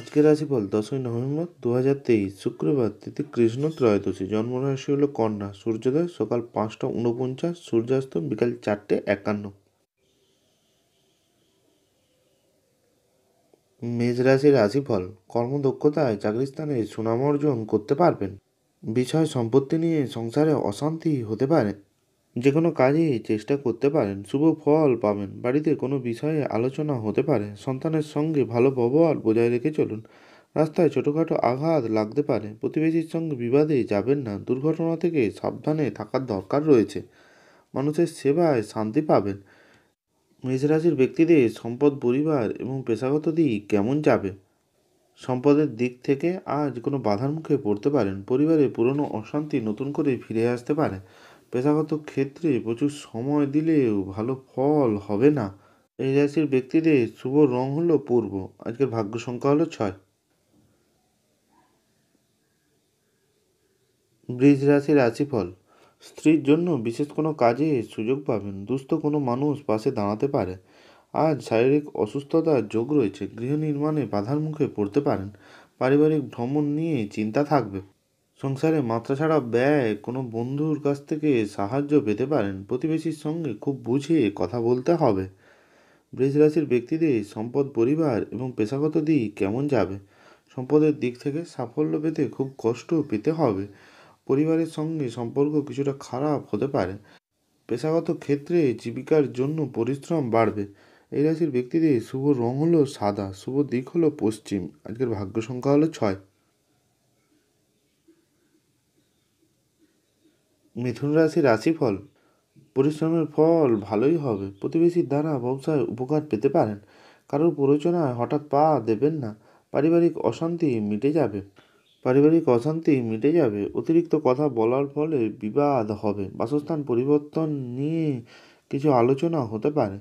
আজকের রাশিফল দশই নভেম্বর দু হাজার তেইশ শুক্রবার তিথি কৃষ্ণ ত্রয়োদশী জন্মরাশি হল কন্যা সূর্যোদয় সকাল পাঁচটা উনপঞ্চাশ সূর্যাস্ত বিকাল চারটে একান্ন মেজ রাশির রাশিফল কর্মদক্ষতায় চাকরি স্থানে সুনাম অর্জন করতে পারবেন বিষয় সম্পত্তি নিয়ে সংসারে অশান্তি হতে পারে যে কোনো কাজেই চেষ্টা করতে পারেন শুভ ফল পাবেন বাড়িতে কোনো বিষয়ে আলোচনা হতে পারে সন্তানের সঙ্গে ভালো ব্যবহার বজায় রেখে চলুন রাস্তায় ছোটোখাটো আঘাত লাগতে পারে প্রতিবেশীর সঙ্গে বিবাদে যাবেন না দুর্ঘটনা থেকে সাবধানে থাকার দরকার রয়েছে মানুষের সেবায় শান্তি পাবেন মেষরাশির ব্যক্তিদের সম্পদ পরিবার এবং পেশাগত দিক কেমন যাবে সম্পদের দিক থেকে আজ কোনো বাধার মুখে পড়তে পারেন পরিবারে পুরনো অশান্তি নতুন করে ফিরে আসতে পারে পেশাগত ক্ষেত্রে প্রচুর সময় দিলেও ভালো ফল হবে না এই রাশির ব্যক্তিদের শুভ রং হলো পূর্ব আজকের ভাগ্য সংখ্যা হলো ছয় বৃষ রাশির রাশিফল স্ত্রীর জন্য বিশেষ কোনো কাজে সুযোগ পাবেন দুস্থ কোনো মানুষ পাশে দাঁড়াতে পারে আজ শারীরিক অসুস্থতার যোগ রয়েছে গৃহ নির্মাণে বাধার মুখে পড়তে পারেন পারিবারিক ভ্রমণ নিয়ে চিন্তা থাকবে সংসারে মাত্রা ছাড়া ব্যয় কোনো বন্ধুর কাছ থেকে সাহায্য পেতে পারেন প্রতিবেশীর সঙ্গে খুব বুঝে কথা বলতে হবে বৃষ রাশির ব্যক্তিদের সম্পদ পরিবার এবং পেশাগত দিক কেমন যাবে সম্পদের দিক থেকে সাফল্য পেতে খুব কষ্ট পেতে হবে পরিবারের সঙ্গে সম্পর্ক কিছুটা খারাপ হতে পারে পেশাগত ক্ষেত্রে জীবিকার জন্য পরিশ্রম বাড়বে এই রাশির ব্যক্তিদের শুভ রং হলো সাদা শুভ দিক হলো পশ্চিম আজকের ভাগ্য সংখ্যা হলো ছয় মিথুন রাশি রাশিফল পরিশ্রমের ফল ভালোই হবে প্রতিবেশীর দ্বারা ব্যবসায় উপকার পেতে পারেন কারোর প্ররোচনায় হঠাৎ পা দেবেন না পারিবারিক অশান্তি মিটে যাবে পারিবারিক অশান্তি মিটে যাবে অতিরিক্ত কথা বলার ফলে বিবাদ হবে বাসস্থান পরিবর্তন নিয়ে কিছু আলোচনা হতে পারে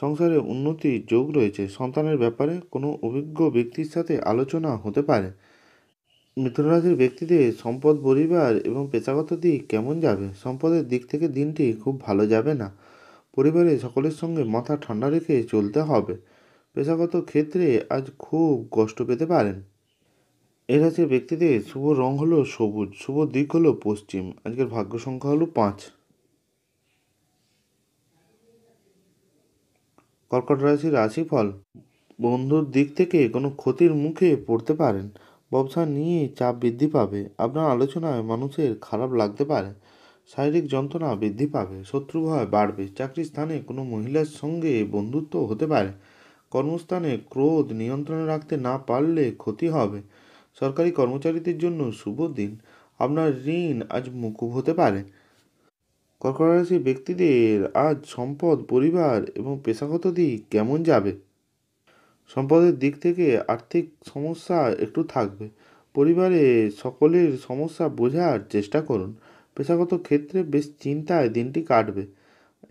সংসারে উন্নতির যোগ রয়েছে সন্তানের ব্যাপারে কোনো অভিজ্ঞ ব্যক্তির সাথে আলোচনা হতে পারে মিথুন রাশির ব্যক্তিদের সম্পদ পরিবার এবং পেশাগত দিক কেমন যাবে সম্পদের দিক থেকে দিনটি খুব ভালো যাবে না পরিবারে সকলের সঙ্গে মাথা ঠান্ডা রেখে চলতে হবে পেশাগত ক্ষেত্রে আজ খুব কষ্ট পেতে পারেন এ রাশির ব্যক্তিদের শুভ রং হলো সবুজ শুভ দিক হলো পশ্চিম আজকের ভাগ্য সংখ্যা হলো পাঁচ কর্কট রাশির রাশিফল বন্ধুর দিক থেকে কোনো ক্ষতির মুখে পড়তে পারেন ব্যবসা নিয়ে চাপ বৃদ্ধি পাবে আপনার আলোচনায় মানুষের খারাপ লাগতে পারে শারীরিক যন্ত্রণা বৃদ্ধি পাবে শত্রুভয় বাড়বে চাকরির স্থানে কোনো মহিলার সঙ্গে বন্ধুত্ব হতে পারে কর্মস্থানে ক্রোধ নিয়ন্ত্রণে রাখতে না পারলে ক্ষতি হবে সরকারি কর্মচারীদের জন্য শুভ দিন আপনার ঋণ আজ মুকুব হতে পারে কর্কট রাশি ব্যক্তিদের আজ সম্পদ পরিবার এবং পেশাগত দিক কেমন যাবে সম্পদের দিক থেকে আর্থিক সমস্যা একটু থাকবে পরিবারে সকলের সমস্যা বোঝার চেষ্টা করুন পেশাগত ক্ষেত্রে বেশ চিন্তায় দিনটি কাটবে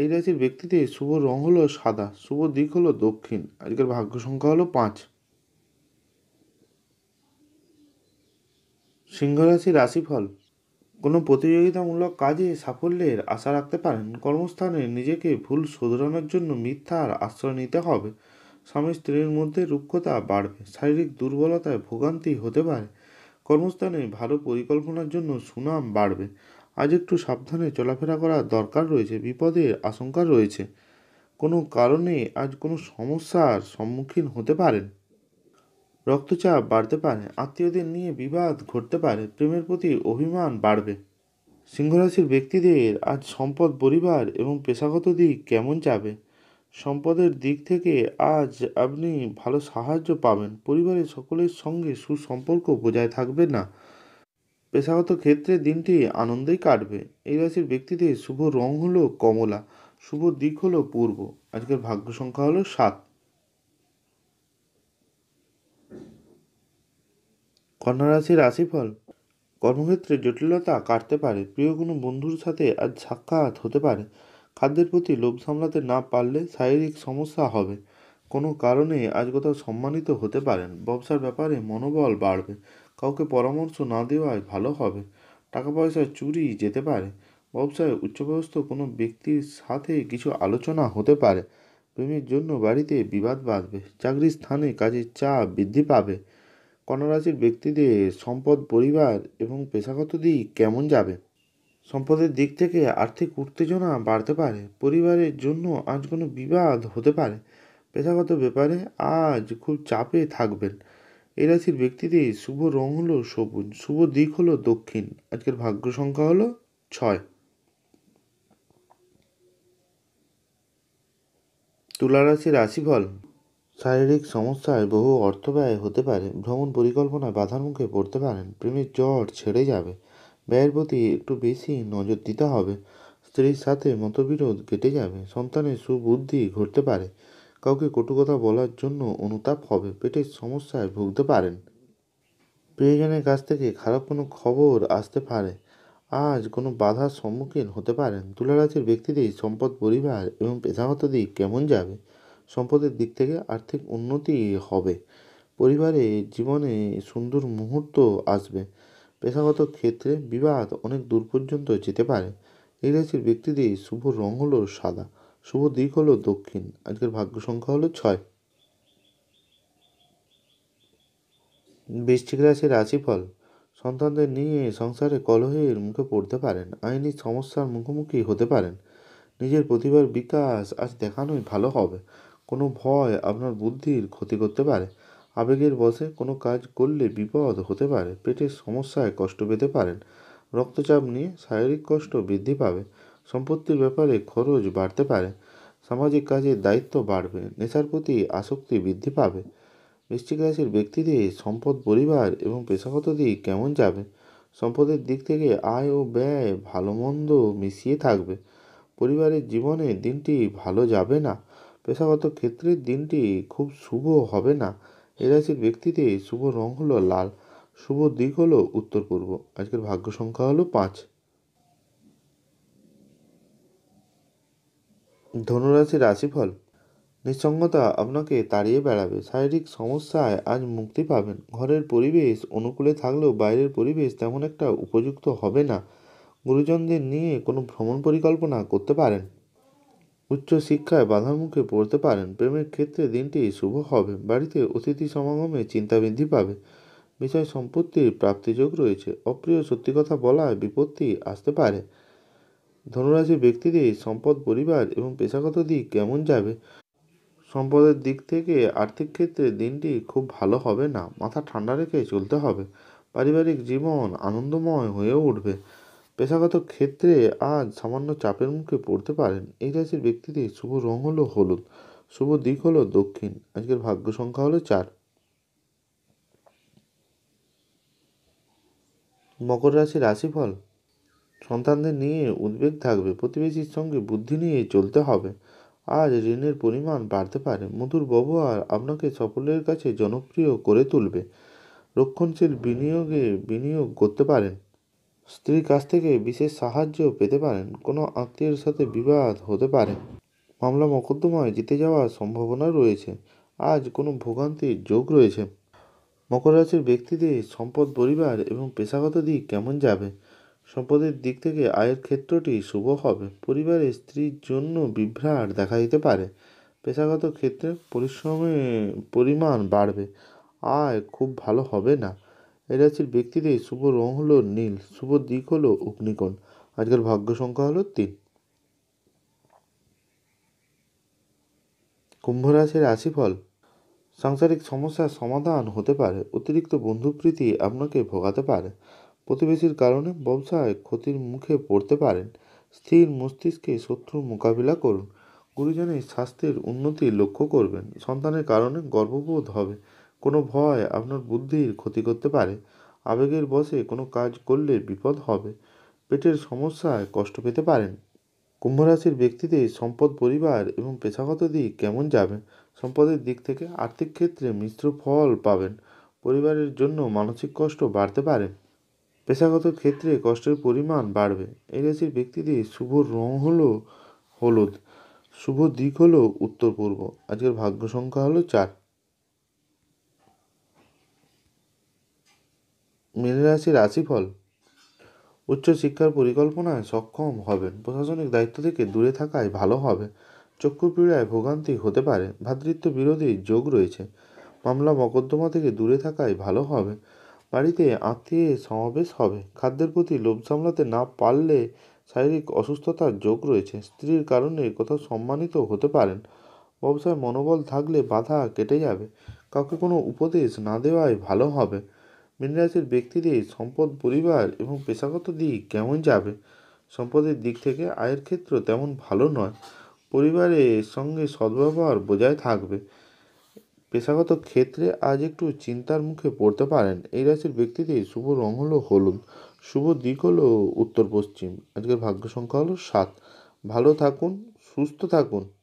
এই রাশির ব্যক্তিদের শুভ রং হলো সাদা শুভ দিক হলো দক্ষিণ আজকের ভাগ্য সংখ্যা হলো পাঁচ সিংহ রাশি রাশিফল কোনো প্রতিযোগিতামূলক কাজে সাফল্যের আশা রাখতে পারেন কর্মস্থানে নিজেকে ভুল শোধরানোর জন্য মিথ্যার আশ্রয় নিতে হবে স্বামী স্ত্রীর মধ্যে রুক্ষতা বাড়বে শারীরিক দুর্বলতায় ভোগান্তি হতে পারে কর্মস্থানে ভালো পরিকল্পনার জন্য সুনাম বাড়বে আজ একটু সাবধানে চলাফেরা করা দরকার রয়েছে বিপদের আশঙ্কা রয়েছে কোনো কারণে আজ কোনো সমস্যার সম্মুখীন হতে পারেন রক্তচাপ বাড়তে পারে আত্মীয়দের নিয়ে বিবাদ ঘটতে পারে প্রেমের প্রতি অভিমান বাড়বে সিংহরাশির ব্যক্তিদের আজ সম্পদ পরিবার এবং পেশাগত দিক কেমন যাবে সম্পদের দিক থেকে আজ আপনি ভালো সাহায্য পাবেন পরিবারের সকলের সঙ্গে সুসম্পর্ক বজায় থাকবে না পেশাগত ক্ষেত্রে দিনটি আনন্দেই কাটবে এই রাশির ব্যক্তিদের শুভ রং হলো কমলা শুভ দিক হলো পূর্ব আজকের ভাগ্য সংখ্যা হলো সাত কন্যা রাশির রাশিফল কর্মক্ষেত্রে জটিলতা কাটতে পারে প্রিয় কোনো বন্ধুর সাথে আজ সাক্ষাৎ হতে পারে খাদ্যের প্রতি লোভ সামলাতে না পারলে শারীরিক সমস্যা হবে কোনো কারণে আজ কোথাও সম্মানিত হতে পারেন ব্যবসার ব্যাপারে মনোবল বাড়বে কাউকে পরামর্শ না দেওয়ায় ভালো হবে টাকা পয়সা চুরি যেতে পারে ব্যবসায় উচ্চপদস্থ কোনো ব্যক্তির সাথে কিছু আলোচনা হতে পারে প্রেমের জন্য বাড়িতে বিবাদ বাঁধবে চাকরির স্থানে কাজের চাপ বৃদ্ধি পাবে কন্যারাশির ব্যক্তিদের সম্পদ পরিবার এবং পেশাগত দিক কেমন যাবে সম্পদের দিক থেকে আর্থিক উত্তেজনা বাড়তে পারে পরিবারের জন্য আজ কোনো বিবাদ হতে পারে পেশাগত ব্যাপারে আজ খুব চাপে থাকবেন এই রাশির ব্যক্তিদের শুভ রং হলো সবুজ শুভ দিক হলো দক্ষিণ আজকের ভাগ্য সংখ্যা হলো ছয় তুলা রাশির রাশিফল শারীরিক সমস্যায় বহু অর্থ ব্যয় হতে পারে ভ্রমণ পরিকল্পনা বাধার মুখে পড়তে পারেন প্রেমের জ্বর ছেড়ে যাবে ব্যয়ের প্রতি একটু বেশি নজর দিতে হবে স্ত্রীর সাথে মতবিরোধ কেটে যাবে সন্তানের সুবুদ্ধি ঘটতে পারে কাউকে কটু কথা বলার জন্য অনুতাপ হবে পেটের সমস্যায় ভুগতে পারেন প্রিয়জনের কাছ থেকে খারাপ কোনো খবর আসতে পারে আজ কোনো বাধার সম্মুখীন হতে পারেন তুলারাজের ব্যক্তিদের সম্পদ পরিবার এবং পেশাগত দিক কেমন যাবে সম্পদের দিক থেকে আর্থিক উন্নতি হবে পরিবারে জীবনে সুন্দর মুহূর্ত আসবে পেশাগত ক্ষেত্রে বিবাদ অনেক দূর পর্যন্ত যেতে পারে এই রাশির ব্যক্তিদের শুভ রং হলো সাদা শুভ দিক হলো দক্ষিণ আজকের ভাগ্য সংখ্যা হলো ছয় বৃষ্টিক রাশির রাশিফল সন্তানদের নিয়ে সংসারে কলহের মুখে পড়তে পারেন আইনি সমস্যার মুখোমুখি হতে পারেন নিজের প্রতিভার বিকাশ আজ দেখানোই ভালো হবে কোনো ভয় আপনার বুদ্ধির ক্ষতি করতে পারে আবেগের বশে কোনো কাজ করলে বিপদ হতে পারে পেটের সমস্যায় কষ্ট পেতে পারেন রক্তচাপ নিয়ে শারীরিক কষ্ট বৃদ্ধি পাবে সম্পত্তির ব্যাপারে খরচ বাড়তে পারে সামাজিক কাজের দায়িত্ব বাড়বে নেশার প্রতি আসক্তি বৃদ্ধি পাবে বৃষ্টিক রাশির ব্যক্তিদের সম্পদ পরিবার এবং পেশাগত দিক কেমন যাবে সম্পদের দিক থেকে আয় ও ব্যয় ভালো মন্দ মিশিয়ে থাকবে পরিবারের জীবনে দিনটি ভালো যাবে না পেশাগত ক্ষেত্রে দিনটি খুব শুভ হবে না এই রাশির ব্যক্তিদের শুভ রং হলো লাল শুভ দিক হলো উত্তর পূর্ব আজকের ভাগ্য সংখ্যা হলো পাঁচ ধনুরাশির রাশিফল নিঃসঙ্গতা আপনাকে তাড়িয়ে বেড়াবে শারীরিক সমস্যায় আজ মুক্তি পাবেন ঘরের পরিবেশ অনুকূলে থাকলেও বাইরের পরিবেশ তেমন একটা উপযুক্ত হবে না গুরুজনদের নিয়ে কোনো ভ্রমণ পরিকল্পনা করতে পারেন উচ্চশিক্ষায় বাধার মুখে পড়তে পারেন প্রেমের ক্ষেত্রে দিনটি শুভ হবে বাড়িতে অতিথি সমাগমে চিন্তা বৃদ্ধি পাবে বিষয় সম্পত্তির প্রাপ্তিযোগ রয়েছে অপ্রিয় সত্যি কথা বলায় বিপত্তি আসতে পারে ধনুরাশি ব্যক্তিদের সম্পদ পরিবার এবং পেশাগত দিক কেমন যাবে সম্পদের দিক থেকে আর্থিক ক্ষেত্রে দিনটি খুব ভালো হবে না মাথা ঠান্ডা রেখে চলতে হবে পারিবারিক জীবন আনন্দময় হয়ে উঠবে পেশাগত ক্ষেত্রে আজ সামান্য চাপের মুখে পড়তে পারেন এই রাশির ব্যক্তিদের শুভ রং হলো হলুদ শুভ দিক হলো দক্ষিণ আজকের ভাগ্য সংখ্যা হলো চার মকর রাশির রাশিফল সন্তানদের নিয়ে উদ্বেগ থাকবে প্রতিবেশীর সঙ্গে বুদ্ধি নিয়ে চলতে হবে আজ ঋণের পরিমাণ বাড়তে পারে মধুর ব্যবহার আপনাকে সকলের কাছে জনপ্রিয় করে তুলবে রক্ষণশীল বিনিয়োগে বিনিয়োগ করতে পারেন স্ত্রীর কাছ থেকে বিশেষ সাহায্য পেতে পারেন কোনো আত্মীয়ের সাথে বিবাদ হতে পারে মামলা মকদ্দমায় জিতে যাওয়ার সম্ভাবনা রয়েছে আজ কোনো ভোগান্তির যোগ রয়েছে মকর রাশির ব্যক্তিদের সম্পদ পরিবার এবং পেশাগত দিক কেমন যাবে সম্পদের দিক থেকে আয়ের ক্ষেত্রটি শুভ হবে পরিবারে স্ত্রীর জন্য বিভ্রাট দেখা দিতে পারে পেশাগত ক্ষেত্রে পরিশ্রমের পরিমাণ বাড়বে আয় খুব ভালো হবে না এই রাশির ব্যক্তিদের শুভ রং হলো নীল শুভ দিক হলো অগ্নিকোণ আজকের ভাগ্য সংখ্যা হলো তিন কুম্ভ রাশির রাশিফল সাংসারিক সমস্যার সমাধান হতে পারে অতিরিক্ত বন্ধুপ্রীতি আপনাকে ভোগাতে পারে প্রতিবেশীর কারণে ব্যবসায় ক্ষতির মুখে পড়তে পারেন স্থির মস্তিষ্কে শত্রুর মোকাবিলা করুন গুরুজনের স্বাস্থ্যের উন্নতি লক্ষ্য করবেন সন্তানের কারণে গর্ববোধ হবে কোনো ভয় আপনার বুদ্ধির ক্ষতি করতে পারে আবেগের বশে কোনো কাজ করলে বিপদ হবে পেটের সমস্যায় কষ্ট পেতে পারেন কুম্ভরাশির ব্যক্তিদের সম্পদ পরিবার এবং পেশাগত দিক কেমন যাবে সম্পদের দিক থেকে আর্থিক ক্ষেত্রে মিশ্র ফল পাবেন পরিবারের জন্য মানসিক কষ্ট বাড়তে পারে পেশাগত ক্ষেত্রে কষ্টের পরিমাণ বাড়বে এই রাশির ব্যক্তিদের শুভ রং হলো হলুদ শুভ দিক হলো উত্তর পূর্ব আজকের ভাগ্য সংখ্যা হলো চার মীন রাশি রাশিফল উচ্চশিক্ষার পরিকল্পনায় সক্ষম হবেন প্রশাসনিক দায়িত্ব থেকে দূরে থাকায় ভালো হবে পীড়ায় ভোগান্তি হতে পারে ভাতৃত্ব বিরোধী যোগ রয়েছে মামলা মকদ্দমা থেকে দূরে থাকায় ভালো হবে বাড়িতে আত্মীয় সমাবেশ হবে খাদ্যের প্রতি লোভ সামলাতে না পারলে শারীরিক অসুস্থতার যোগ রয়েছে স্ত্রীর কারণে কোথাও সম্মানিত হতে পারেন ব্যবসায় মনোবল থাকলে বাধা কেটে যাবে কাউকে কোনো উপদেশ না দেওয়াই ভালো হবে রাশির ব্যক্তিদের সম্পদ পরিবার এবং পেশাগত দিক কেমন যাবে সম্পদের দিক থেকে আয়ের ক্ষেত্র তেমন ভালো নয় পরিবারের সঙ্গে সদ্ব্যবহার বজায় থাকবে পেশাগত ক্ষেত্রে আজ একটু চিন্তার মুখে পড়তে পারেন এই রাশির ব্যক্তিদের শুভ রং হলো হলুদ শুভ দিক হলো উত্তর পশ্চিম আজকের ভাগ্য সংখ্যা হলো সাত ভালো থাকুন সুস্থ থাকুন